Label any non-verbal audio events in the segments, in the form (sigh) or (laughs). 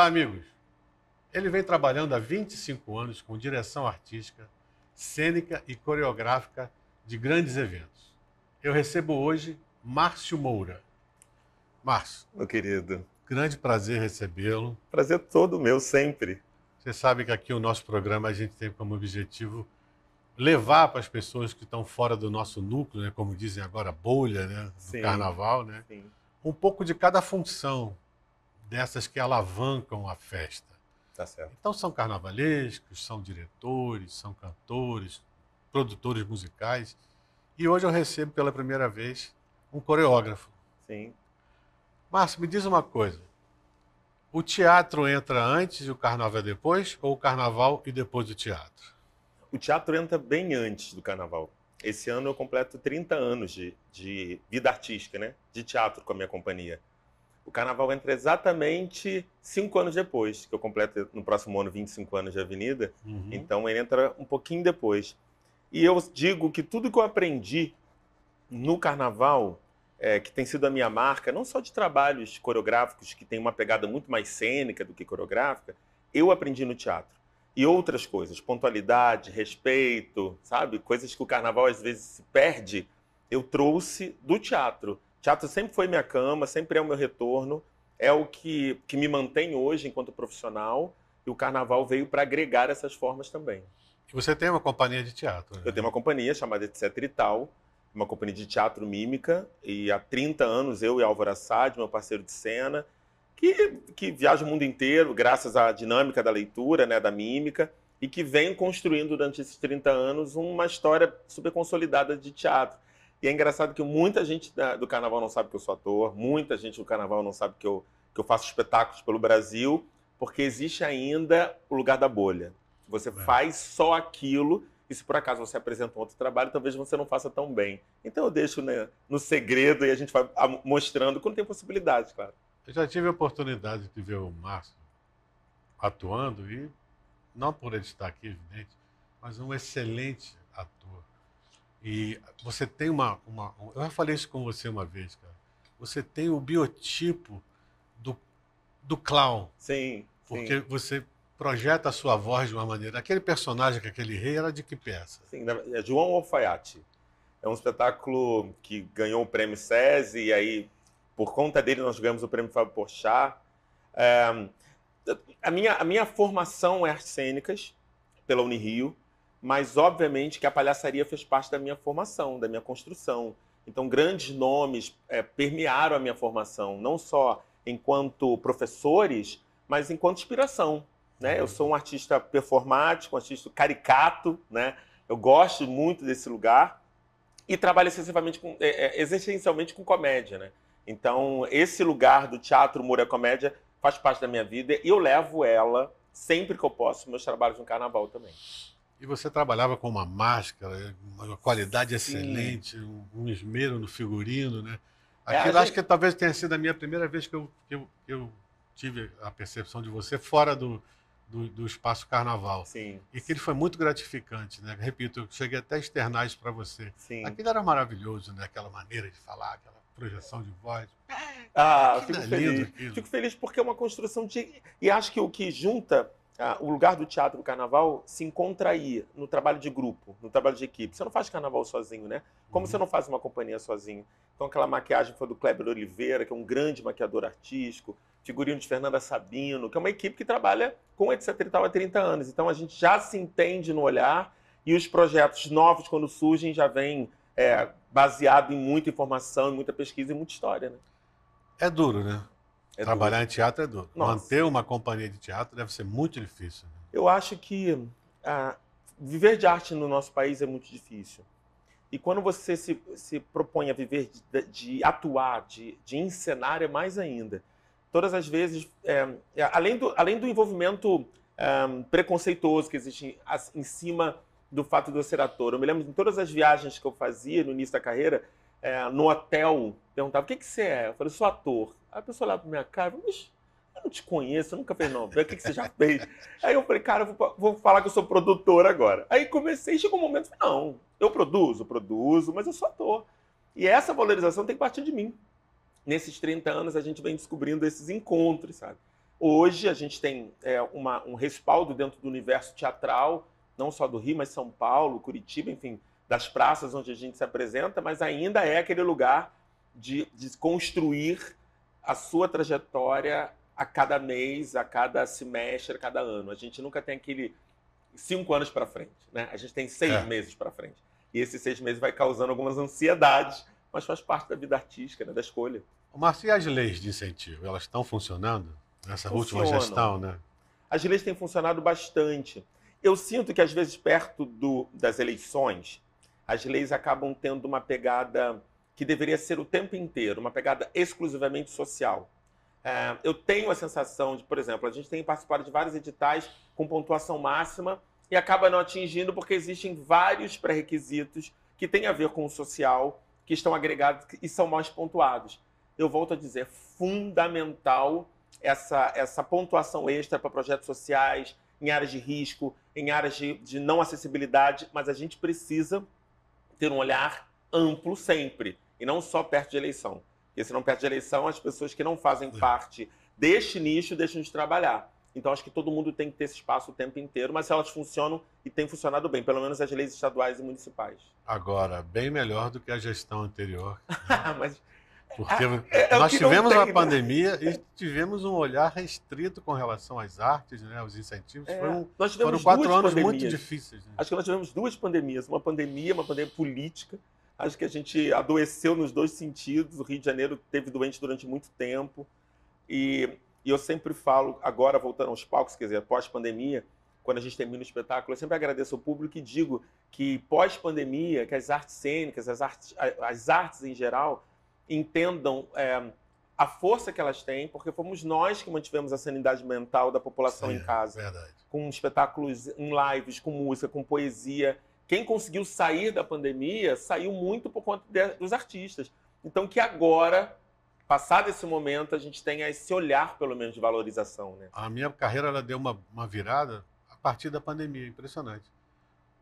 Olá, amigos. Ele vem trabalhando há 25 anos com direção artística, cênica e coreográfica de grandes eventos. Eu recebo hoje Márcio Moura. Márcio. Meu querido. Grande prazer recebê-lo. Prazer todo meu, sempre. Você sabe que aqui o nosso programa a gente tem como objetivo levar para as pessoas que estão fora do nosso núcleo, né, como dizem agora, bolha né, do Sim. carnaval, né, Sim. um pouco de cada função dessas que alavancam a festa. Tá certo. Então são carnavalescos, são diretores, são cantores, produtores musicais. E hoje eu recebo pela primeira vez um coreógrafo. Sim. Márcio, me diz uma coisa. O teatro entra antes e o carnaval é depois, ou o carnaval e depois do teatro? O teatro entra bem antes do carnaval. Esse ano eu completo 30 anos de, de vida artística, né? De teatro com a minha companhia. O carnaval entra exatamente cinco anos depois, que eu completo no próximo ano 25 anos de Avenida. Uhum. Então ele entra um pouquinho depois. E eu digo que tudo que eu aprendi no carnaval, é, que tem sido a minha marca, não só de trabalhos coreográficos, que tem uma pegada muito mais cênica do que coreográfica, eu aprendi no teatro. E outras coisas, pontualidade, respeito, sabe? Coisas que o carnaval às vezes se perde, eu trouxe do teatro. Teatro sempre foi minha cama, sempre é o meu retorno, é o que, que me mantém hoje enquanto profissional e o carnaval veio para agregar essas formas também. E você tem uma companhia de teatro? Né? Eu tenho uma companhia chamada Etc e Tal, uma companhia de teatro mímica, e há 30 anos eu e Álvaro Assad, meu parceiro de cena, que, que viaja o mundo inteiro graças à dinâmica da leitura, né, da mímica, e que vem construindo durante esses 30 anos uma história super consolidada de teatro e é engraçado que muita gente da, do carnaval não sabe que eu sou ator, muita gente do carnaval não sabe que eu, que eu faço espetáculos pelo Brasil, porque existe ainda o lugar da bolha. Você é. faz só aquilo e se por acaso você apresenta um outro trabalho, talvez você não faça tão bem. Então eu deixo né, no segredo e a gente vai mostrando quando tem possibilidade, claro. Eu já tive a oportunidade de ver o Márcio atuando e, não por ele estar aqui, evidente, mas um excelente ator. E você tem uma, uma. Eu já falei isso com você uma vez, cara. Você tem o biotipo do, do clown. Sim. Porque sim. você projeta a sua voz de uma maneira. Aquele personagem, aquele rei, era de que peça? Sim, é João Alfaiate. É um espetáculo que ganhou o prêmio SESI, e aí, por conta dele, nós ganhamos o prêmio Fábio Porchat. É, a, minha, a minha formação é artes cênicas, pela Unirio. Mas, obviamente, que a palhaçaria fez parte da minha formação, da minha construção. Então, grandes nomes é, permearam a minha formação, não só enquanto professores, mas enquanto inspiração. Né? Eu sou um artista performático, um artista caricato, né? eu gosto muito desse lugar e trabalho excessivamente com, é, é, existencialmente com comédia. Né? Então, esse lugar do teatro, humor e comédia faz parte da minha vida e eu levo ela sempre que eu posso meus trabalhos no carnaval também. E você trabalhava com uma máscara, uma qualidade excelente, um esmero no figurino, né? É, aquilo é, acho gente... que talvez tenha sido a minha primeira vez que eu, que eu, que eu tive a percepção de você fora do, do, do, espaço carnaval. Sim. E que ele foi muito gratificante, né? Repito, eu cheguei até a externar isso para você. Sim. Aquilo era maravilhoso, né? Aquela maneira de falar, aquela projeção de voz. Ah, fico é feliz. Fico feliz porque é uma construção de. E acho que o que junta ah, o lugar do teatro no carnaval se encontra aí, no trabalho de grupo, no trabalho de equipe. Você não faz carnaval sozinho, né? Como uhum. você não faz uma companhia sozinho? Então, aquela maquiagem foi do Kleber Oliveira, que é um grande maquiador artístico, figurino de Fernanda Sabino, que é uma equipe que trabalha com etc e tal há 30 anos. Então, a gente já se entende no olhar e os projetos novos, quando surgem, já vêm é, baseado em muita informação, muita pesquisa e muita história, né? É duro, né? É Trabalhar duro. em teatro é duro. Nossa. Manter uma companhia de teatro deve ser muito difícil. Né? Eu acho que ah, viver de arte no nosso país é muito difícil. E quando você se, se propõe a viver, de, de atuar, de, de encenar, é mais ainda. Todas as vezes, é, é além, do, além do envolvimento é, preconceituoso que existe em, em cima do fato de eu ser ator, eu me lembro de todas as viagens que eu fazia no início da carreira, é, no hotel, perguntava: o que, que você é? Eu falei: sou ator. Aí a pessoa olhava pra minha cara e falou: eu não te conheço, eu nunca fiz novela, o que, que você já fez? (laughs) Aí eu falei, cara, eu vou, vou, falar que eu sou produtor agora. Aí comecei, chegou um momento, não, eu produzo, produzo, mas eu sou ator. E essa valorização tem que partir de mim. Nesses 30 anos a gente vem descobrindo esses encontros, sabe? Hoje a gente tem é, uma, um respaldo dentro do universo teatral, não só do Rio, mas São Paulo, Curitiba, enfim, das praças onde a gente se apresenta, mas ainda é aquele lugar de, de construir a sua trajetória a cada mês, a cada semestre, a cada ano. A gente nunca tem aquele cinco anos para frente, né? A gente tem seis é. meses para frente. E esses seis meses vai causando algumas ansiedades, mas faz parte da vida artística, né? da escolha. Márcio, e as leis de incentivo, elas estão funcionando? Nessa Funcionam. última gestão, né? As leis têm funcionado bastante. Eu sinto que, às vezes, perto do, das eleições, as leis acabam tendo uma pegada que deveria ser o tempo inteiro, uma pegada exclusivamente social. É, eu tenho a sensação de, por exemplo, a gente tem participado de vários editais com pontuação máxima e acaba não atingindo porque existem vários pré-requisitos que têm a ver com o social, que estão agregados e são mais pontuados. Eu volto a dizer, fundamental essa, essa pontuação extra para projetos sociais, em áreas de risco, em áreas de, de não acessibilidade, mas a gente precisa ter um olhar amplo sempre, e não só perto de eleição. Porque se não perto de eleição, as pessoas que não fazem é. parte deste nicho deixam de trabalhar. Então acho que todo mundo tem que ter esse espaço o tempo inteiro, mas elas funcionam e têm funcionado bem, pelo menos as leis estaduais e municipais. Agora, bem melhor do que a gestão anterior. Né? (laughs) mas porque ah, é, é nós tivemos tem, a né? pandemia e tivemos um olhar restrito com relação às artes, né? Os incentivos é, foram, nós tivemos foram quatro anos pandemias. muito difíceis. Né? Acho que nós tivemos duas pandemias, uma pandemia, uma pandemia política. Acho que a gente adoeceu nos dois sentidos. O Rio de Janeiro teve doente durante muito tempo e, e eu sempre falo agora voltando aos palcos, quer dizer, pós pandemia, quando a gente termina o espetáculo, eu sempre agradeço ao público e digo que pós pandemia, que as artes cênicas, as artes, as artes em geral entendam é, a força que elas têm, porque fomos nós que mantivemos a sanidade mental da população Sim, em casa. Verdade. Com espetáculos em lives, com música, com poesia. Quem conseguiu sair da pandemia saiu muito por conta de, dos artistas. Então, que agora passado esse momento, a gente tenha esse olhar, pelo menos, de valorização. Né? A minha carreira ela deu uma, uma virada a partir da pandemia, impressionante.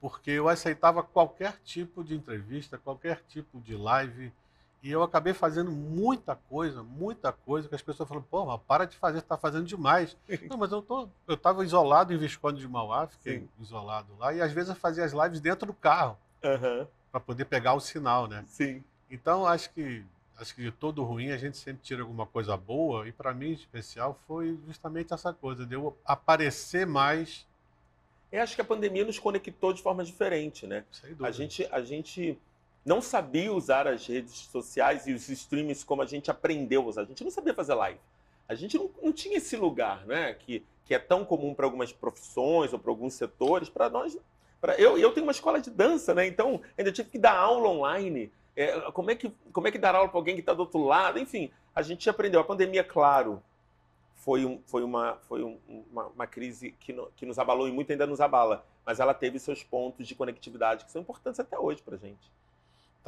Porque eu aceitava qualquer tipo de entrevista, qualquer tipo de live, e eu acabei fazendo muita coisa, muita coisa, que as pessoas falam, pô, mas para de fazer, está fazendo demais. (laughs) não, mas eu tô, eu estava isolado em Visconde de Mauá, fiquei Sim. isolado lá, e às vezes eu fazia as lives dentro do carro, uhum. para poder pegar o sinal, né? Sim. Então, acho que, acho que de todo ruim a gente sempre tira alguma coisa boa, e para mim, em especial, foi justamente essa coisa, de eu aparecer mais. Eu acho que a pandemia nos conectou de forma diferente, né? Sem dúvida. A gente... A gente não sabia usar as redes sociais e os streams como a gente aprendeu a usar. A gente não sabia fazer live. A gente não, não tinha esse lugar, né? Que, que é tão comum para algumas profissões ou para alguns setores. Para nós, pra, eu, eu tenho uma escola de dança, né? Então ainda tive que dar aula online. É, como, é que, como é que dar aula para alguém que está do outro lado? Enfim, a gente aprendeu. A pandemia, claro, foi, um, foi, uma, foi um, uma, uma, crise que, no, que nos abalou e muito ainda nos abala. Mas ela teve seus pontos de conectividade que são importantes até hoje para a gente.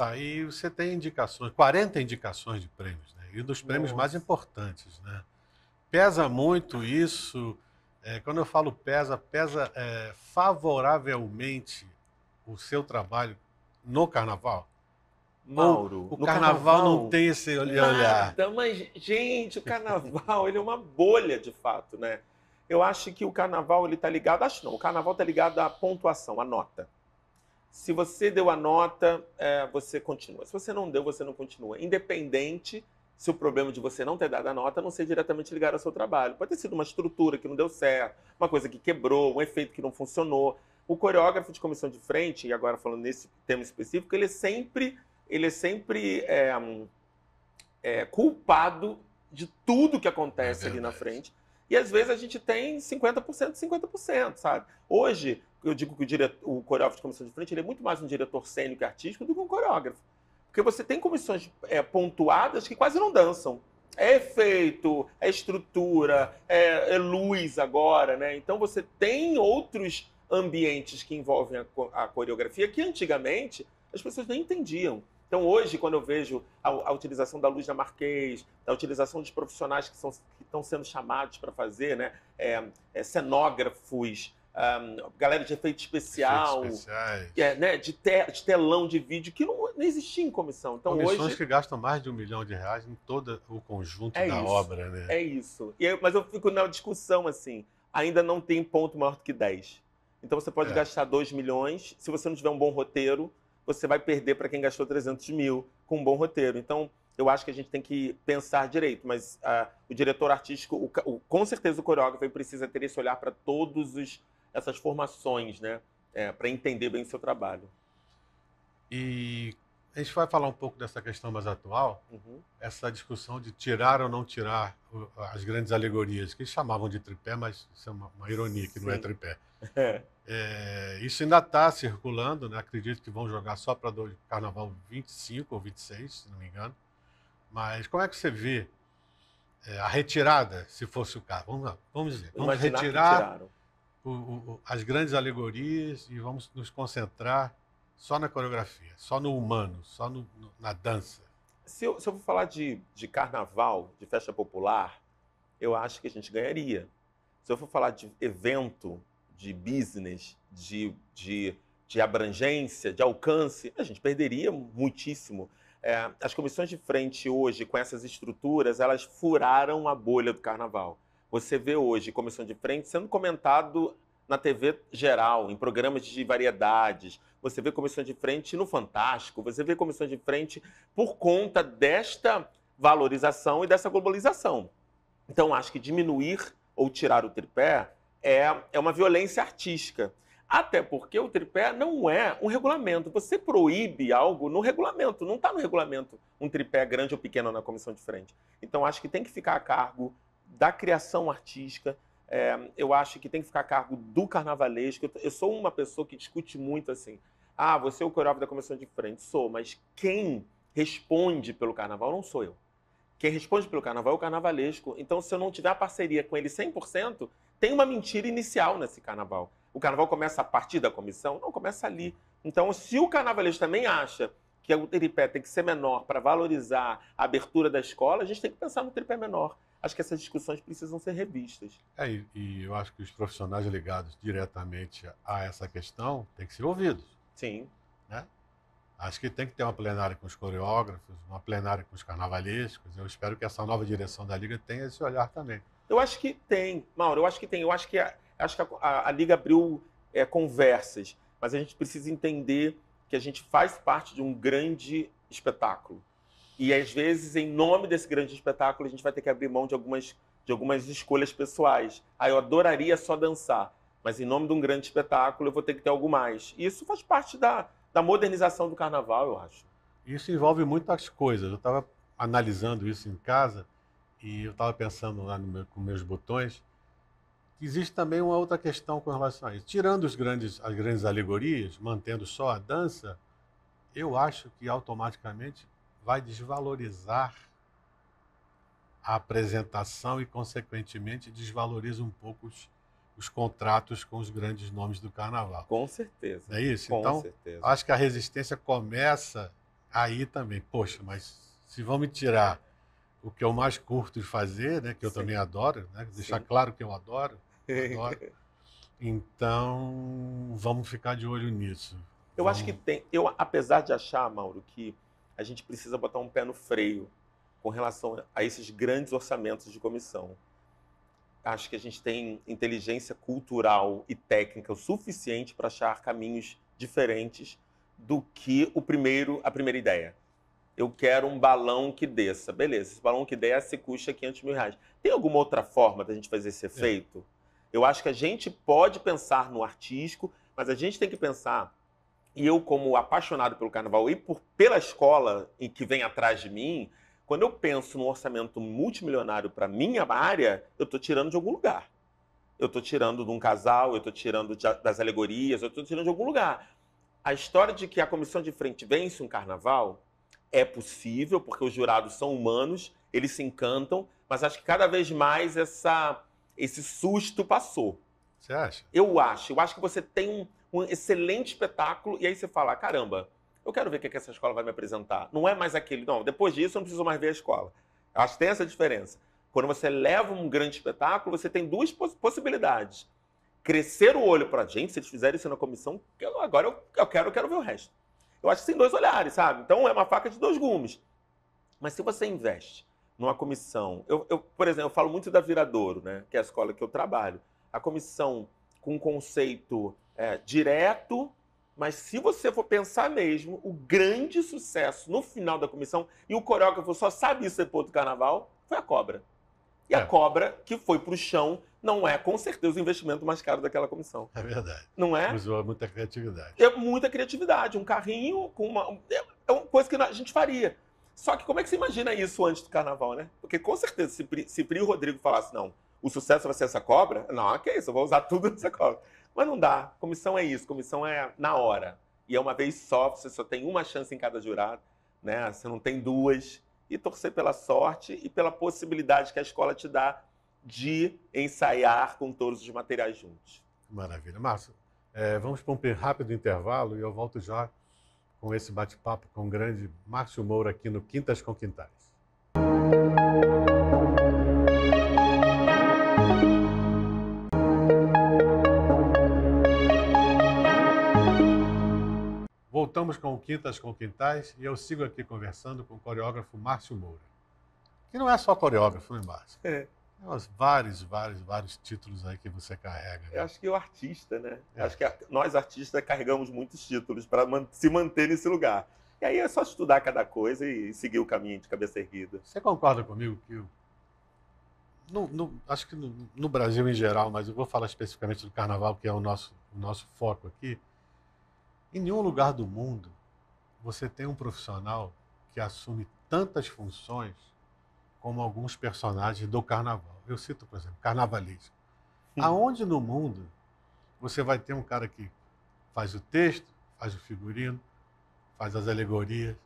Tá, e você tem indicações, 40 indicações de prêmios, né? E dos prêmios Nossa. mais importantes, né? Pesa muito isso. É, quando eu falo pesa, pesa é, favoravelmente o seu trabalho no carnaval? Mauro. O, carnaval, carnaval, não tem esse olhar. Nada, mas, gente, o carnaval ele é uma bolha de fato, né? Eu acho que o carnaval ele tá ligado. Acho não, o carnaval tá ligado à pontuação, à nota. Se você deu a nota, é, você continua. Se você não deu, você não continua. Independente se o problema de você não ter dado a nota não ser diretamente ligado ao seu trabalho. Pode ter sido uma estrutura que não deu certo, uma coisa que quebrou, um efeito que não funcionou. O coreógrafo de comissão de frente, e agora falando nesse tema específico, ele é sempre, ele é sempre é, é, culpado de tudo que acontece é ali na frente. E às vezes a gente tem 50%, 50%, sabe? Hoje, eu digo que o, diretor, o coreógrafo de comissão de frente ele é muito mais um diretor cênico e artístico do que um coreógrafo. Porque você tem comissões é, pontuadas que quase não dançam. É efeito, é estrutura, é, é, luz agora, né? Então você tem outros ambientes que envolvem a, a, coreografia que antigamente as pessoas nem entendiam. Então hoje, quando eu vejo a, a utilização da luz da Marquês, a utilização dos profissionais que, estão sendo chamados para fazer, né? É, é cenógrafos, um, galera de efeito especial, é, né, de, te, de, telão de vídeo, que não, não existia em comissão. Então, Comissões hoje... que gastam mais de um milhão de reais em todo o conjunto é da isso, obra, né? É isso. Eu, mas eu fico na discussão assim, ainda não tem ponto maior do que 10. Então você pode é. gastar 2 milhões, se você não tiver um bom roteiro, você vai perder para quem gastou 300 mil com um bom roteiro. Então, eu acho que a gente tem que pensar direito, mas uh, o diretor artístico, o, o, com certeza o coreógrafo, precisa ter esse olhar para todos os essas formações, né? É, para entender bem o seu trabalho. E a gente vai falar um pouco dessa questão mais atual, uhum. essa discussão de tirar ou não tirar as grandes alegorias, que eles chamavam de tripé, mas isso é uma, uma ironia que Sim. não é tripé. É. É, isso ainda está circulando, né? acredito que vão jogar só para o Carnaval 25 ou 26, se não me engano. Mas como é que você vê é, a retirada, se fosse o caso? Vamos lá, vamos dizer. Vamos Imaginar retirar o, o, as grandes alegorias e vamos nos concentrar só na coreografia, só no humano, só no, no, na dança. Se eu, se eu for falar de, de carnaval, de festa popular, eu acho que a gente ganharia. Se eu for falar de evento, de business, de, de, de abrangência, de alcance, a gente perderia muitíssimo. É, as comissões de frente hoje, com essas estruturas, elas furaram a bolha do carnaval você vê hoje Comissão de Frente sendo comentado na TV geral, em programas de variedades. Você vê Comissão de Frente no Fantástico, você vê Comissão de Frente por conta desta valorização e dessa globalização. Então, acho que diminuir ou tirar o tripé é, é uma violência artística. Até porque o tripé não é um regulamento. Você proíbe algo no regulamento. Não está no regulamento um tripé grande ou pequeno na comissão de frente. Então, acho que tem que ficar a cargo da criação artística. É, eu acho que tem que ficar a cargo do carnavalesco. Eu, sou uma pessoa que discute muito assim. Ah, você é o coreógrafo da comissão de frente. Sou, mas quem responde pelo carnaval não sou eu. Quem responde pelo carnaval é o carnavalesco. Então, se eu não tiver a parceria com ele 100%, tem uma mentira inicial nesse carnaval. O carnaval começa a partir da comissão? Não, começa ali. Então, se o carnavalesco também acha que o tripé tem que ser menor para valorizar a abertura da escola, a gente tem que pensar no tripé menor acho que essas discussões precisam ser revistas. É, e, eu acho que os profissionais ligados diretamente a essa questão têm que ser ouvidos. Sim. Né? Acho que tem que ter uma plenária com os coreógrafos, uma plenária com os carnavalescos. Eu espero que essa nova direção da Liga tenha esse olhar também. Eu acho que tem, Mauro, eu acho que tem. Eu acho que a, acho que a, a, a Liga abriu é, conversas, mas a gente precisa entender que a gente faz parte de um grande espetáculo. E às vezes, em nome desse grande espetáculo, a gente vai ter que abrir mão de algumas, de algumas escolhas pessoais. Ah, eu adoraria só dançar, mas em nome de um grande espetáculo eu vou ter que ter algo mais. E isso faz parte da, da modernização do carnaval, eu acho. Isso envolve muitas coisas. Eu estava analisando isso em casa e eu estava pensando lá no meu, com meus botões. Existe também uma outra questão com relação a isso. Tirando os grandes, as grandes alegorias, mantendo só a dança, eu acho que automaticamente vai desvalorizar a apresentação e, consequentemente, desvaloriza um pouco os, os contratos com os grandes nomes do carnaval. Com certeza. É isso? Com então, certeza. acho que a resistência começa aí também. Poxa, mas se vão me tirar o que eu mais curto de fazer, né, que eu Sim. também adoro, né, deixar Sim. claro que eu adoro, adoro. (laughs) então, vamos ficar de olho nisso. Eu vamos... acho que tem. Eu, apesar de achar, Mauro, que a gente precisa botar um pé no freio com relação a esses grandes orçamentos de comissão. Acho que a gente tem inteligência cultural e técnica o suficiente para achar caminhos diferentes do que o primeiro, a primeira ideia. Eu quero um balão que desça. Beleza, esse balão que desce custa 500 mil reais. Tem alguma outra forma da gente fazer esse é. efeito? É. Eu acho que a gente pode pensar no artístico, mas a gente tem que pensar e eu, como apaixonado pelo carnaval e por, pela escola que vem atrás de mim, quando eu penso num orçamento multimilionário para minha área, eu estou tirando de algum lugar. Eu estou tirando de um casal, eu estou tirando de, das alegorias, eu estou tirando de algum lugar. A história de que a comissão de frente vence um carnaval é possível, porque os jurados são humanos, eles se encantam, mas acho que cada vez mais essa, esse susto passou. Você acha? Eu acho. Eu acho que você tem um um excelente espetáculo, e aí você fala: caramba, eu quero ver o que, é que essa escola vai me apresentar. Não é mais aquele, não, depois disso eu não preciso mais ver a escola. Acho que tem essa diferença. Quando você leva um grande espetáculo, você tem duas possibilidades. Crescer o olho para a gente, se eles fizerem isso na comissão, eu, agora eu, eu, quero, eu quero ver o resto. Eu acho que tem dois olhares, sabe? Então é uma faca de dois gumes. Mas se você investe numa comissão, eu, eu por exemplo, eu falo muito da Viradouro, né? Que é a escola que eu trabalho. A comissão com um conceito é, direto, mas se você for pensar mesmo, o grande sucesso no final da comissão, e o coreógrafo só sabe isso depois do carnaval, foi a cobra. E é. a cobra que foi para o chão não é, com certeza, o investimento mais caro daquela comissão. É verdade. Não é? Usou é muita criatividade. É muita criatividade. Um carrinho com uma. É, é uma coisa que a gente faria. Só que como é que você imagina isso antes do carnaval, né? Porque com certeza, se Pri, se Pri e o Rodrigo falasse não, o sucesso vai ser essa cobra, não, que é isso, eu vou usar tudo nessa cobra. Mas não dá. Comissão é isso, comissão é na hora. E é uma vez só, você só tem uma chance em cada jurado, né? Você não tem duas. E torcer pela sorte e pela possibilidade que a escola te dá de ensaiar com todos os materiais juntos. Maravilha. Márcio, é, vamos para um rápido intervalo e eu volto já com esse bate-papo com o grande Márcio Moura aqui no Quintas com Quintais. Voltamos com quintas com quintais e eu sigo aqui conversando com o coreógrafo Márcio Moura, que não é só coreógrafo, né, Márcio? É. Tem uns vários, vários, vários títulos aí que você carrega. Né? Eu acho que o artista, né? É. Acho que nós artistas carregamos muitos títulos para se manter nesse lugar. E aí é só estudar cada coisa e seguir o caminho de cabeça erguida. Você concorda comigo que eu... No, no, acho que no, no, Brasil em geral, mas eu vou falar especificamente do carnaval, que é o nosso, o nosso foco aqui, em nenhum lugar do mundo você tem um profissional que assume tantas funções como alguns personagens do carnaval. Eu cito, por exemplo, carnavalismo. Aonde no mundo você vai ter um cara que faz o texto, faz o figurino, faz as alegorias,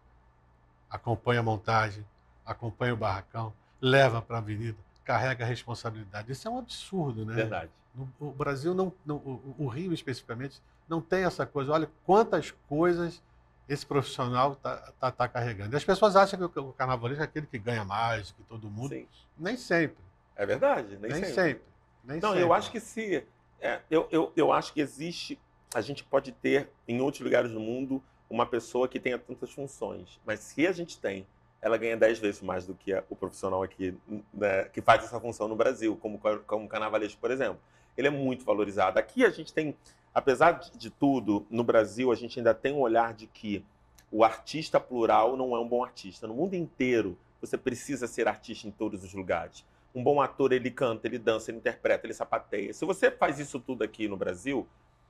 acompanha a montagem, acompanha o barracão, leva para a avenida, carrega a responsabilidade. Isso é um absurdo, né? Verdade. No, o Brasil não, não o, o Rio especificamente não tem essa coisa. Olha quantas coisas esse profissional está tá, tá carregando. E as pessoas acham que o carnavalesco é aquele que ganha mais que todo mundo. Sim. Nem sempre. É verdade, nem, nem sempre. sempre. Nem não, sempre. eu acho que se. É, eu, eu, eu acho que existe. A gente pode ter em outros lugares do mundo uma pessoa que tenha tantas funções. Mas se a gente tem, ela ganha dez vezes mais do que a, o profissional aqui né, que faz essa função no Brasil, como, como carnavalesco, por exemplo. Ele é muito valorizado. Aqui a gente tem Apesar de tudo, no Brasil a gente ainda tem um olhar de que o artista plural não é um bom artista. No mundo inteiro, você precisa ser artista em todos os lugares. Um bom ator, ele canta, ele dança, ele interpreta, ele sapateia. Se você faz isso tudo aqui no Brasil,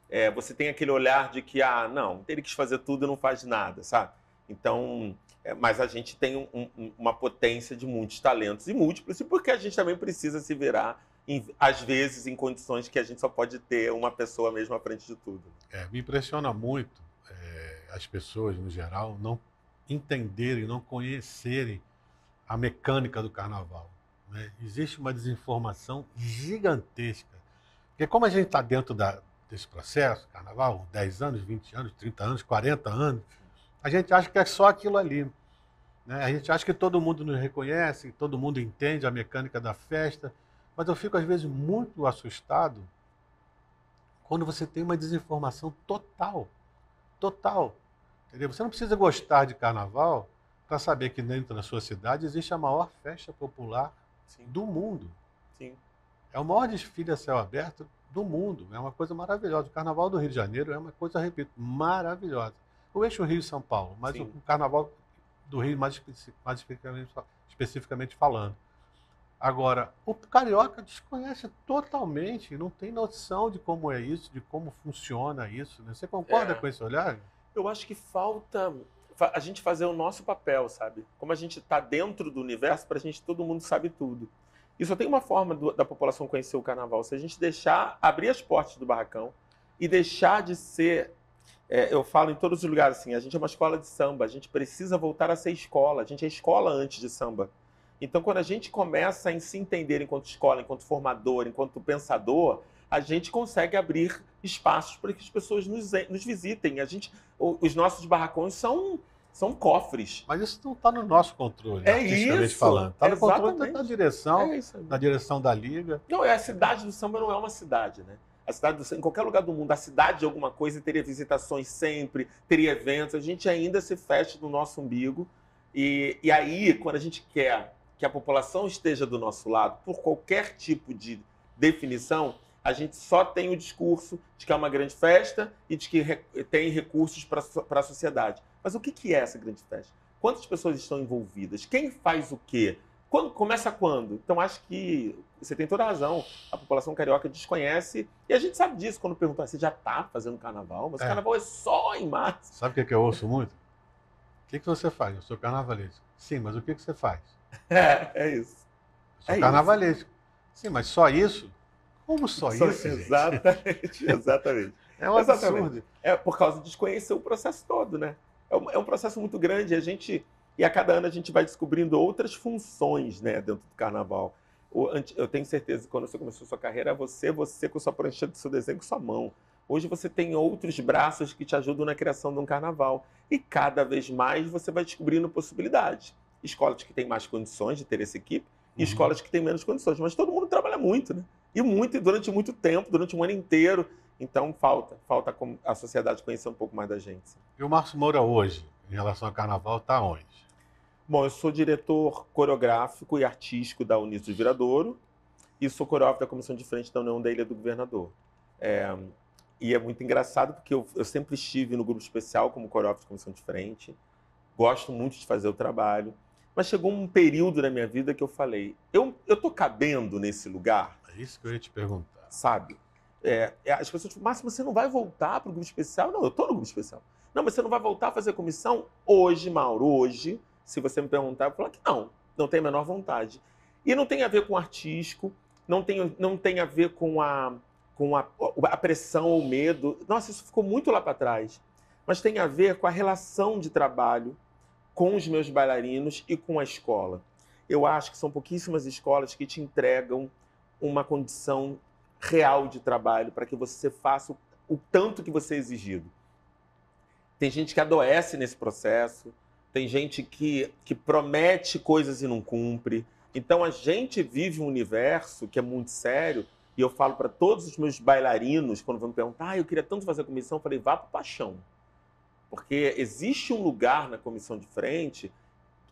é, você tem aquele olhar de que, ah, não, ele quis fazer tudo e não faz nada, sabe? Então, é, mas a gente tem um, um, uma potência de muitos talentos e múltiplos, e porque a gente também precisa se virar em, às vezes em condições que a gente só pode ter uma pessoa mesmo à frente de tudo. É, me impressiona muito é, as pessoas, no geral, não entenderem, não conhecerem a mecânica do carnaval. Né? Existe uma desinformação gigantesca. Porque como a gente está dentro da, desse processo, carnaval, 10 anos, 20 anos, 30 anos, 40 anos, a gente acha que é só aquilo ali. Né? A gente acha que todo mundo nos reconhece, todo mundo entende a mecânica da festa, mas eu fico, às vezes, muito assustado quando você tem uma desinformação total. Total. Entendeu? Você não precisa gostar de carnaval para saber que dentro da sua cidade existe a maior festa popular Sim. do mundo. Sim. É o maior desfile a céu aberto do mundo. É uma coisa maravilhosa. O Carnaval do Rio de Janeiro é uma coisa, repito, maravilhosa. O eixo Rio-São Paulo, mas Sim. o Carnaval do Rio, mais, mais especificamente falando. Agora, o carioca desconhece totalmente, não tem noção de como é isso, de como funciona isso. Né? Você concorda é. com esse olhar? Eu acho que falta a gente fazer o nosso papel, sabe? Como a gente está dentro do universo, para a gente todo mundo sabe tudo. E só tem uma forma do, da população conhecer o carnaval, se a gente deixar abrir as portas do barracão e deixar de ser. É, eu falo em todos os lugares assim, a gente é uma escola de samba, a gente precisa voltar a ser escola, a gente é escola antes de samba. Então, quando a gente começa a se entender enquanto escola, enquanto formador, enquanto pensador, a gente consegue abrir espaços para que as pessoas nos, nos visitem. A gente, os nossos barracões são são cofres. Mas isso não está no nosso controle, é isso, falando. Está no controle da, direção, é da direção da liga. Não, é a cidade do samba não é uma cidade, né? A cidade do samba, em qualquer lugar do mundo, a cidade de alguma coisa teria visitações sempre, teria eventos. A gente ainda se fecha no nosso umbigo. E, e aí, quando a gente quer que a população esteja do nosso lado, por qualquer tipo de definição, a gente só tem o discurso de que é uma grande festa e de que tem recursos para a sociedade. Mas o que, que é essa grande festa? Quantas pessoas estão envolvidas? Quem faz o quê? Quando, começa quando? Então acho que você tem toda a razão. A população carioca desconhece. E a gente sabe disso quando perguntam, ah, você já está fazendo carnaval? Mas é. o carnaval é só em março. Sabe o que, é que eu ouço muito? O que, que você faz? Eu sou carnavalista. Sim, mas o que, que você faz? (laughs) É, é isso. Carnavalês. é carnavalesco. Isso. Sim, mas só isso? Como só, só isso? Exatamente, (laughs) exatamente. É um exatamente. absurdo. É por causa de desconhecer o processo todo, né? É um, é um processo muito grande. A gente e a cada ano a gente vai descobrindo outras funções, né, dentro do carnaval. Eu tenho certeza que quando você começou sua carreira, você, você com sua prancheta, do seu desenho, com sua mão. Hoje você tem outros braços que te ajudam na criação de um carnaval. E cada vez mais você vai descobrindo possibilidades escolas que têm mais condições de ter essa equipe e uhum. escolas que têm menos condições. Mas todo mundo trabalha muito, né? E muito, e durante muito tempo, durante um ano inteiro. Então falta, falta a sociedade conhecer um pouco mais da gente. E o Márcio Moura hoje, em relação ao carnaval, está onde? Bom, eu sou diretor coreográfico e artístico da Unis Viradouro e sou coreógrafo da Comissão de Frente da União da Ilha do Governador. É, e é muito engraçado porque eu, eu, sempre estive no grupo especial como coreógrafo de comissão de frente, gosto muito de fazer o trabalho, mas chegou um período na minha vida que eu falei, eu, eu tô cabendo nesse lugar? É isso que eu ia te perguntar. Sabe? É, é as pessoas falam, Márcio, você não vai voltar para o grupo especial? Não, eu estou no grupo especial. Não, mas você não vai voltar a fazer comissão? Hoje, Mauro, hoje, se você me perguntar, eu vou falar que não, não tenho a menor vontade. E não tem a ver com artístico, não tem, não tem a ver com, a, com a, a pressão ou medo. Nossa, isso ficou muito lá para trás. Mas tem a ver com a relação de trabalho, com os meus bailarinos e com a escola. Eu acho que são pouquíssimas escolas que te entregam uma condição real de trabalho para que você faça o tanto que você é exigido. Tem gente que adoece nesse processo, tem gente que, que promete coisas e não cumpre. Então a gente vive um universo que é muito sério e eu falo para todos os meus bailarinos, quando vão me perguntar, ah, eu queria tanto fazer comissão, eu falei, vá para paixão. Porque existe um lugar na comissão de frente,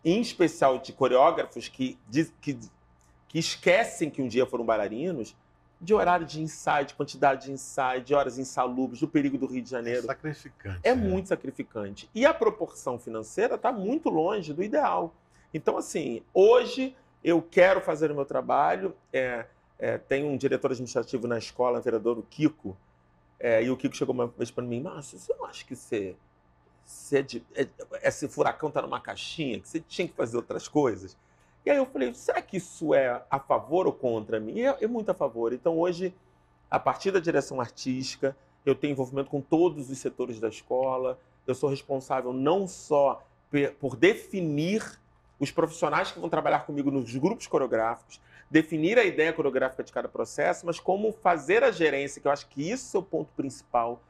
em especial de coreógrafos que, que, que esquecem que um dia foram bailarinos, de horário de ensaio, de quantidade de ensaio, de horas insalubres, do perigo do Rio de Janeiro. É sacrificante. É, é. muito sacrificante. E a proporção financeira está muito longe do ideal. Então, assim, hoje eu quero fazer o meu trabalho. É, é, tem um diretor administrativo na escola, o vereador, o Kiko. É, e o Kiko chegou uma vez para mim, Márcio, você não acha que você se, é de, é, esse é, furacão está numa caixinha, que você tinha que fazer outras coisas. E aí eu falei, será que isso é a favor ou contra mim? E é, é muito a favor. Então hoje, a partir da direção artística, eu tenho envolvimento com todos os setores da escola. Eu sou responsável não só por definir os profissionais que vão trabalhar comigo nos grupos coreográficos, definir a ideia coreográfica de cada processo, mas como fazer a gerência, que eu acho que isso é o ponto principal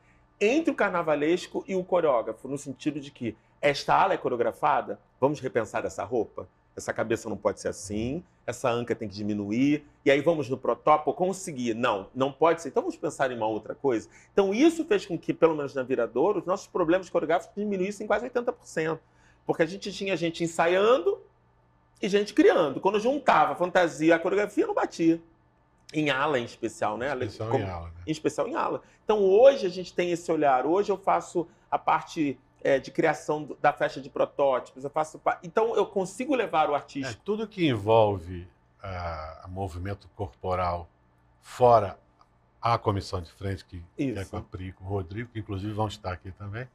entre o carnavalesco e o coreógrafo, no sentido de que esta ala é coreografada, vamos repensar essa roupa? Essa cabeça não pode ser assim, essa anca tem que diminuir, e aí vamos no protótipo conseguir. Não, não pode ser. Então vamos pensar em uma outra coisa. Então isso fez com que, pelo menos na Viradouro, os nossos problemas coreográficos diminuíssem quase 80%. Porque a gente tinha gente ensaiando e gente criando. Quando juntava fantasia e a coreografia, não batia. Em ala, em especial, né? Especial Como, em ala. Né? Em especial em ala. Então, hoje a gente tem esse olhar. Hoje eu faço a parte é, de criação da festa de protótipos. Eu faço... Então, eu consigo levar o artista. É, tudo que envolve uh, movimento corporal fora a comissão de frente, que é com a Pri, com o Rodrigo, que inclusive vão estar aqui também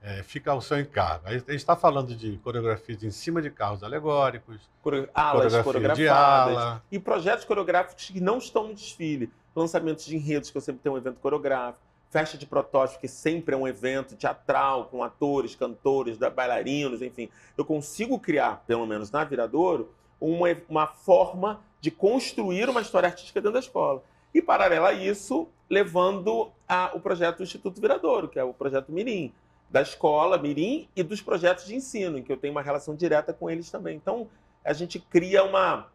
é, fica ao seu encargo. A gente está falando de coreografias em cima de carros alegóricos, Core... alas coreografadas ala. e projetos coreográficos que não estão no desfile. Lançamentos de enredos, que eu sempre tenho um evento coreográfico, festa de protótipo, que sempre é um evento teatral, com atores, cantores, bailarinos, enfim. Eu consigo criar, pelo menos na Viradouro, uma, uma forma de construir uma história artística dentro da escola. E, paralela a isso, levando a, o projeto Instituto Viradouro, que é o projeto Mirim da escola Mirim e dos projetos de ensino, em que eu tenho uma relação direta com eles também. Então, a gente cria uma,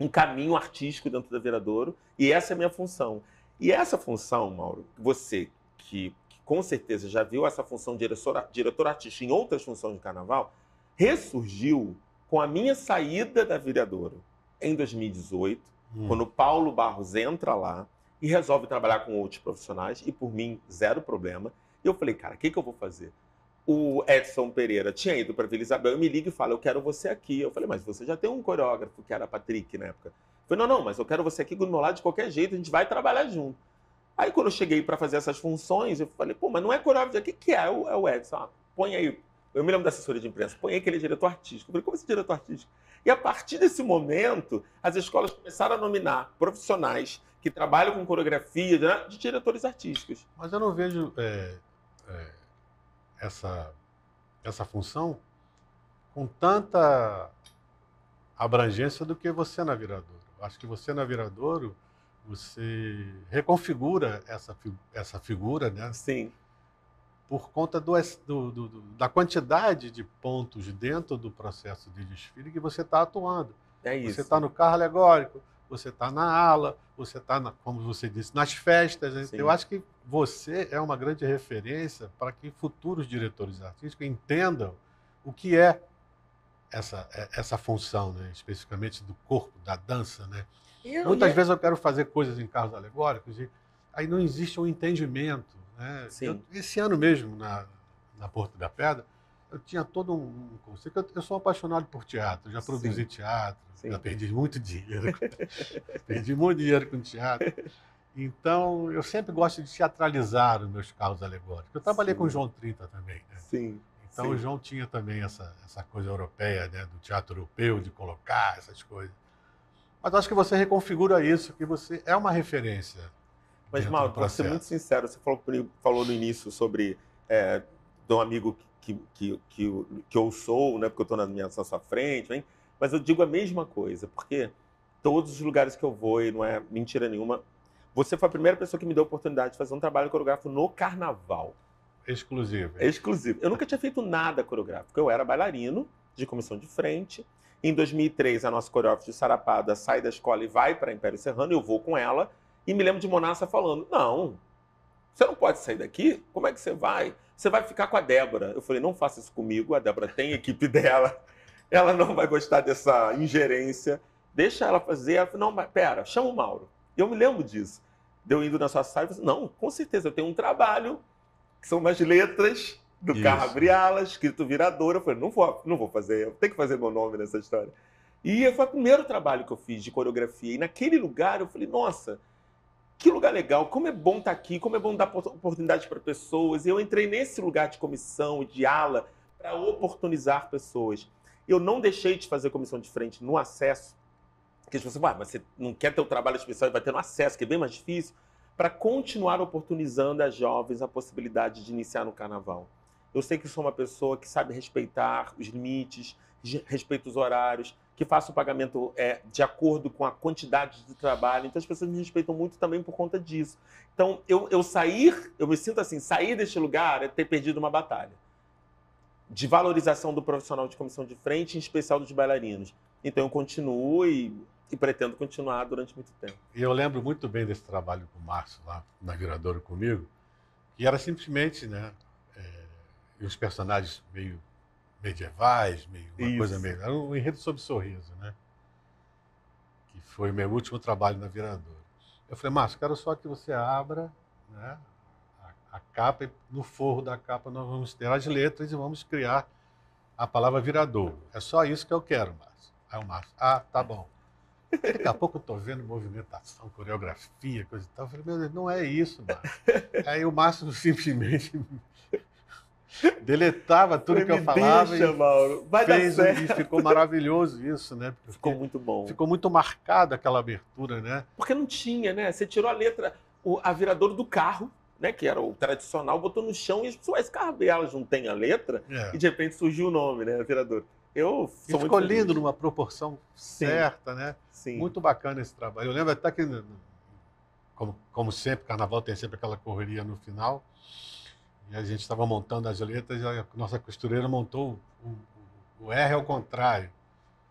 um caminho artístico dentro da Viradouro e essa é a minha função. E essa função, Mauro, você que, que com certeza já viu essa função de diretor, diretor artístico em outras funções de carnaval, ressurgiu com a minha saída da Viradouro em 2018, hum. quando Paulo Barros entra lá e resolve trabalhar com outros profissionais, e por mim, zero problema e eu falei, cara, o que, que eu vou fazer? O Edson Pereira tinha ido para Vila Isabel e me liga e fala, eu quero você aqui. Eu falei, mas você já tem um coreógrafo, que era Patrick na época. Eu falei, não, não, mas eu quero você aqui do meu lado de qualquer jeito, a gente vai trabalhar junto. Aí quando eu cheguei para fazer essas funções, eu falei, pô, mas não é coreógrafo, o que, que é? É o Edson. Ah, põe aí, eu me lembro da assessoria de imprensa, põe aí que ele é diretor artístico. Eu falei, como é esse diretor artístico? E a partir desse momento, as escolas começaram a nominar profissionais que trabalham com coreografia né, de, diretores artísticos. Mas eu não vejo é, é, essa, essa função com tanta abrangência do que você na Viradouro. Acho que você na Viradouro, você reconfigura essa, essa figura, né? Sim. Por conta do, do, do da quantidade de pontos dentro do processo de desfile que você está atuando. É isso. Você está no carro alegórico, você está na ala, você está, como você disse, nas festas. Né? Sim. Eu acho que você é uma grande referência para que futuros diretores artísticos entendam o que é essa, é, essa função, né? especificamente do corpo, da dança. Né? Eu, Muitas eu... vezes eu quero fazer coisas em carros alegóricos e aí não existe um entendimento. Né? Eu, esse ano mesmo, na, na Porta da Pedra, eu tinha todo um conceito. Eu, eu sou apaixonado por teatro, já produzi Sim. teatro, Sim. já perdi muito dinheiro. (laughs) perdi muito dinheiro com teatro. Então, eu sempre gosto de teatralizar os meus carros alegóricos. Eu trabalhei Sim. com o João 30 também, né? Sim. Então, o João tinha também essa, essa coisa europeia, né? Do teatro europeu, de colocar essas coisas. Mas acho que você reconfigura isso, que você é uma referência. Mas, Mauro, para ser muito sincero, você falou, falou no início sobre é, de um amigo que que, que, que, que eu sou, não é porque eu estou na minha na sua frente, hein? mas eu digo a mesma coisa, porque todos os lugares que eu vou, e não é mentira nenhuma, você foi a primeira pessoa que me deu a oportunidade de fazer um trabalho coreográfico no carnaval. Exclusivo. Exclusivo. Eu nunca tinha feito nada coreográfico. Eu era bailarino de comissão de frente. Em 2003, a nossa coreógrafa de Sarapada sai da escola e vai para Império Serrano. Eu vou com ela. E me lembro de Monassa falando: Não, você não pode sair daqui? Como é que você vai? Você vai ficar com a Débora. Eu falei, não faça isso comigo, a Débora tem a equipe dela. (laughs) Ela não vai gostar dessa ingerência. Deixa ela fazer. Ela falou, não, mas pera, chama o Mauro. Eu me lembro disso. Deu de indo na sua sala e falei, não, com certeza, eu tenho um trabalho, que são umas letras do isso. carro Abrialas, escrito viradora. Eu falei, não vou, não vou fazer, eu tenho que fazer meu nome nessa história. E foi o primeiro trabalho que eu fiz de coreografia. E naquele lugar eu falei, nossa, que lugar legal, como é bom estar tá aqui, como é bom dar oportunidade para pessoas. Eu entrei nesse lugar de comissão, de ala, para oportunizar pessoas. Eu não deixei de fazer comissão de frente no acesso, que as pessoas ah, mas você não quer ter o um trabalho especial e vai ter no acesso, que é bem mais difícil, para continuar oportunizando as jovens a possibilidade de iniciar no carnaval. Eu sei que sou uma pessoa que sabe respeitar os limites, respeita os horários, que faça o pagamento é, de acordo com a quantidade de trabalho. Então as pessoas me respeitam muito também por conta disso. Então eu, eu sair, eu me sinto assim, sair deste lugar é ter perdido uma batalha de valorização do profissional de comissão de frente, em especial dos bailarinos. Então eu continuo e, e pretendo continuar durante muito tempo. E eu lembro muito bem desse trabalho com o Márcio lá na Viradouro comigo, que era simplesmente, né, é, os personagens meio medievais, meio, uma Isso. coisa meio. Era um enredo sobre sorriso, né? Que foi o meu último trabalho na Viradores. Eu falei, Márcio, quero só que você abra né, a, a capa e no forro da capa nós vamos ter as letras e vamos criar a palavra virador. É só isso que eu quero, Márcio. Aí o Márcio, ah, tá bom. Daqui a pouco eu estou vendo movimentação, coreografia, coisa e tal. Eu falei, meu Deus, não é isso, Márcio. Aí o Márcio (laughs) simplesmente Deletava tudo Foi que eu falava. Deixa, e Mauro. Vai fez, dar certo. E ficou maravilhoso isso, né? Porque ficou muito bom. Ficou muito marcada aquela abertura, né? Porque não tinha, né? Você tirou a letra, o, a viradora do carro, né? Que era o tradicional, botou no chão e as pessoas carvelas não tem a letra. É. E de repente surgiu o nome, né? A viradora. Eu sou e ficou lindo feliz. numa proporção Sim. certa, né? Sim. Muito bacana esse trabalho. Eu lembro até que, como, como sempre, carnaval tem sempre aquela correria no final. E a gente estava montando as letras e a nossa costureira montou o, o, o R ao contrário.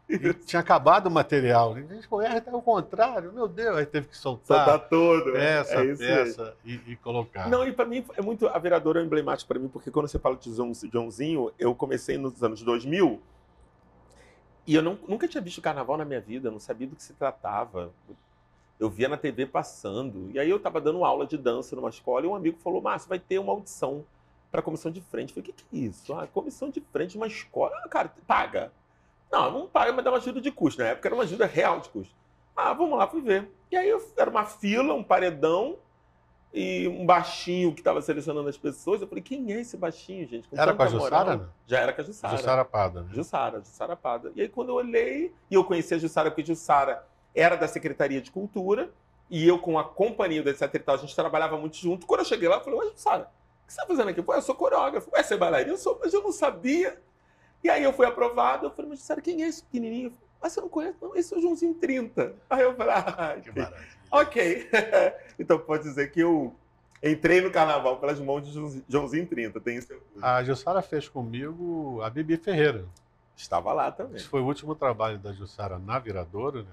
E (laughs) tinha acabado o material. E a gente, o R está ao contrário, meu Deus, aí teve que soltar. Soltar todo. Né? Essa é peça e, e, colocar. Não, e para mim é muito. A vereadora é emblemática para mim, porque quando você fala de Joãozinho, eu comecei nos anos 2000 e eu não, nunca tinha visto carnaval na minha vida, não sabia do que se tratava. Eu via na TV passando. E aí eu estava dando aula de dança numa escola e um amigo falou: Márcio, vai ter uma audição para comissão de frente. Eu falei: o que, que é isso? Ah, comissão de frente, uma escola. Ah, cara, paga. Não, não paga, mas dá uma ajuda de custo. Na época era uma ajuda real de custo. Ah, vamos lá, fui ver. E aí era uma fila, um paredão e um baixinho que estava selecionando as pessoas. Eu falei, quem é esse baixinho, gente? Com era com a Jussara? Já era com a Jussara. Jussara Pada. Né? Jussara, Jussara Pada. E aí quando eu olhei, e eu conheci a Jussara, porque Jussara era da Secretaria de Cultura, e eu com a companhia da etc e tal, a gente trabalhava muito junto. Quando eu cheguei lá, eu falei, Sara, o que você está fazendo aqui? Pô, ah, eu sou coreógrafo. Ué, você é bailarina? Eu sou, mas eu não sabia. E aí eu fui aprovado, eu falei, mas Sara, quem é esse pequenininho? Falei, mas ah, você não conhece? Não, esse é o Joãozinho 30. Aí eu falei, ah, que ok. (laughs) então pode dizer que eu entrei no carnaval pelas mãos de Joãozinho 30, tem isso. A Jussara fez comigo a Bibi Ferreira. Estava lá também. Esse foi o último trabalho da Jussara na Viradora, né?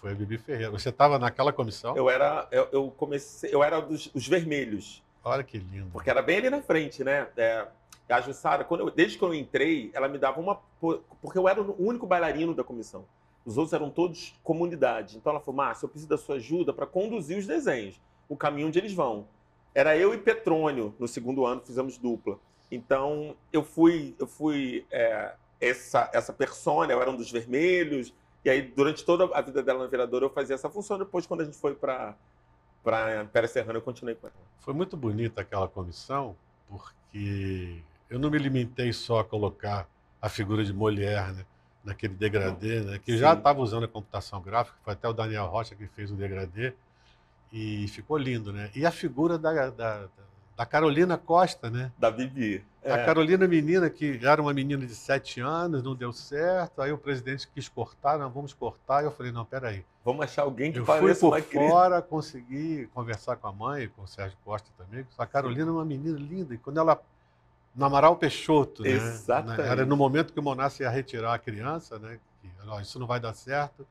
Foi a Bibi Ferreira. Você estava naquela comissão? Eu era, eu, eu, comecei, eu era dos os vermelhos. Olha que lindo. Porque era bem ali na frente, né? É, a Jussara, quando eu, desde que eu entrei, ela me dava uma. Porque eu era o único bailarino da comissão. Os outros eram todos comunidade. Então ela falou: Márcio, eu preciso da sua ajuda para conduzir os desenhos, o caminho onde eles vão. Era eu e Petrônio, no segundo ano, fizemos dupla. Então eu fui, eu fui é, essa, essa persona, eu era um dos vermelhos, e aí, durante toda a vida dela na vereadora, eu fazia essa função. Depois, quando a gente foi para Pérez Serrana, eu continuei com ela. Foi muito bonita aquela comissão, porque eu não me limitei só a colocar a figura de mulher, né? naquele degradê, né? que Sim. já estava usando a computação gráfica, foi até o Daniel Rocha que fez o degradê, e ficou lindo, né? E a figura da, da da Carolina Costa, né? Da Bibi. É. A Carolina é menina, que era uma menina de sete anos, não deu certo. Aí o presidente quis cortar, não, vamos cortar. Eu falei, não, peraí. Vamos achar alguém que eu fui por fora, crise. consegui conversar com a mãe, com o Sérgio Costa também. A Carolina é uma menina linda. E quando ela... No Amaral Peixoto, né? Exatamente. Era no momento que o Monassa ia retirar a criança, né? Que, ó, isso não vai dar certo.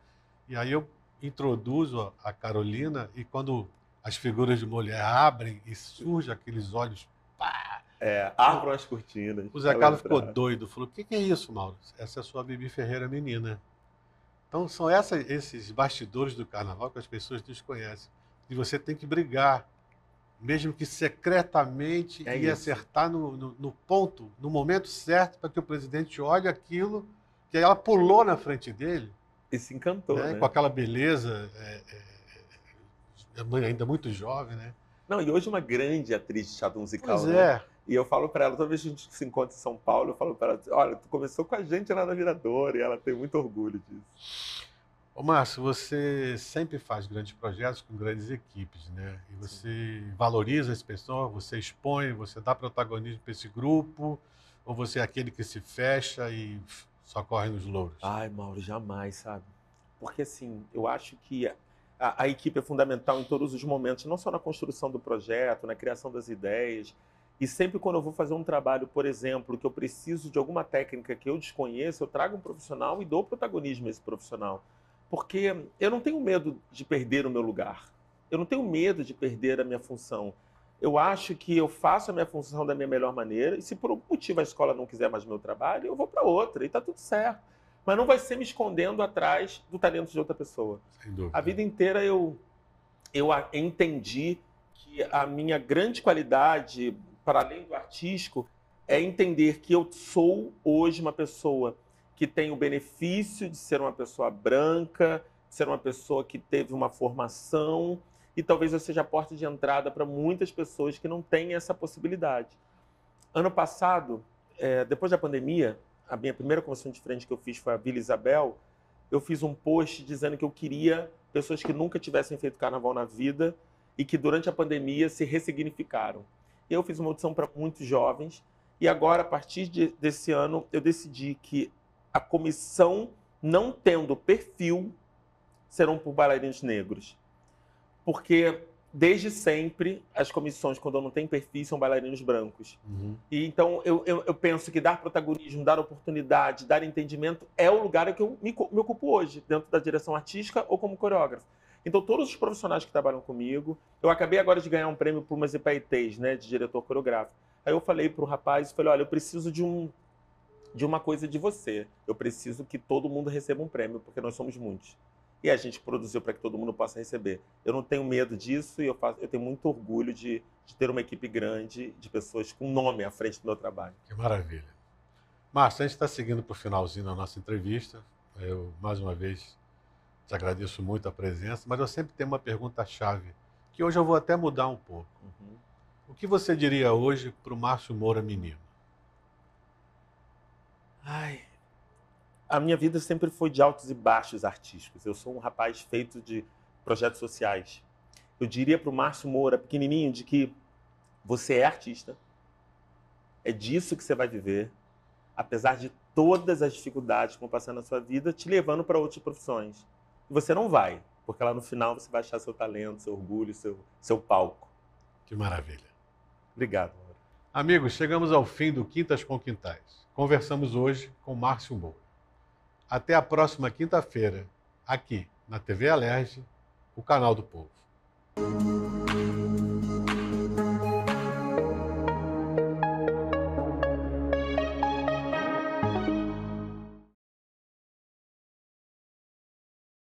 E aí eu introduzo a Carolina e quando as figuras de mulher abrem e surge aqueles olhos. Pá! É, abram as cortinas. O Zé Carlos ficou doido, falou: o que, que, é isso, Mauro? Essa é a sua Bibi Ferreira menina. Então são esses bastidores do carnaval que as pessoas desconhecem. E você tem que brigar, mesmo que secretamente, é e isso. acertar no, no, no ponto, no momento certo, para que o presidente olhe aquilo que ela pulou na frente dele. E se encantou. Né? Né? Com aquela beleza é, é, ainda muito jovem, né? Não, e hoje uma grande atriz de teatro musical. Pois né? é. E eu falo para ela, toda vez que a gente se encontra em São Paulo, eu falo para ela, olha, tu começou com a gente lá na Viradora, e ela tem muito orgulho disso. Ô, Márcio, você sempre faz grandes projetos com grandes equipes, né? E você Sim. valoriza esse pessoal, você expõe, você dá protagonismo para esse grupo, ou você é aquele que se fecha e só corre nos louros? Ai, Mauro, jamais, sabe? Porque, assim, eu acho que a, a, equipe é fundamental em todos os momentos, não só na construção do projeto, na criação das ideias. E sempre quando eu vou fazer um trabalho, por exemplo, que eu preciso de alguma técnica que eu desconheço, eu trago um profissional e dou protagonismo a esse profissional. Porque eu não tenho medo de perder o meu lugar. Eu não tenho medo de perder a minha função. Eu acho que eu faço a minha função da minha melhor maneira e se por algum motivo a escola não quiser mais meu trabalho, eu vou para outra e está tudo certo mas não vai ser me escondendo atrás do talento de outra pessoa. A vida inteira eu, eu entendi que a minha grande qualidade, para além do artístico, é entender que eu sou hoje uma pessoa que tem o benefício de ser uma pessoa branca, de ser uma pessoa que teve uma formação e talvez eu seja a porta de entrada para muitas pessoas que não têm essa possibilidade. Ano passado, é, depois da pandemia, a minha primeira comissão de frente que eu fiz foi a Vila Isabel, eu fiz um post dizendo que eu queria pessoas que nunca tivessem feito carnaval na vida e que durante a pandemia se ressignificaram. eu fiz uma audição para muitos jovens e agora, a partir de, desse ano, eu decidi que a comissão, não tendo perfil, serão por bailarinos negros. Porque desde sempre, as comissões, quando não tem perfil, são bailarinos brancos. Uhum. E então eu, eu, eu, penso que dar protagonismo, dar oportunidade, dar entendimento é o lugar que eu me, me ocupo hoje, dentro da direção artística ou como coreógrafo. Então, todos os profissionais que trabalham comigo, eu acabei agora de ganhar um prêmio para umas IPAITs, né, de diretor coreográfico. Aí eu falei para o rapaz, falei, olha, eu preciso de um de uma coisa de você. Eu preciso que todo mundo receba um prêmio, porque nós somos muitos e a gente produziu para que todo mundo possa receber. Eu não tenho medo disso e eu, faço, eu tenho muito orgulho de, de ter uma equipe grande de pessoas com nome à frente do meu trabalho. Que maravilha. Márcio, a gente está seguindo para o finalzinho da nossa entrevista. Eu, mais uma vez, te agradeço muito a presença, mas eu sempre tenho uma pergunta-chave, que hoje eu vou até mudar um pouco. Uhum. O que você diria hoje para o Márcio Moura menino? Ai, a minha vida sempre foi de altos e baixos artísticos. Eu sou um rapaz feito de projetos sociais. Eu diria para o Márcio Moura, pequenininho, de que você é artista, é disso que você vai viver, apesar de todas as dificuldades que vão passar na sua vida, te levando para outras profissões. E você não vai, porque lá no final você vai achar seu talento, seu orgulho, seu, seu palco. Que maravilha. Obrigado. Amigos, chegamos ao fim do Quintas com Quintais. Conversamos hoje com Márcio Moura. Até a próxima quinta-feira, aqui na TV Alerj, o canal do povo.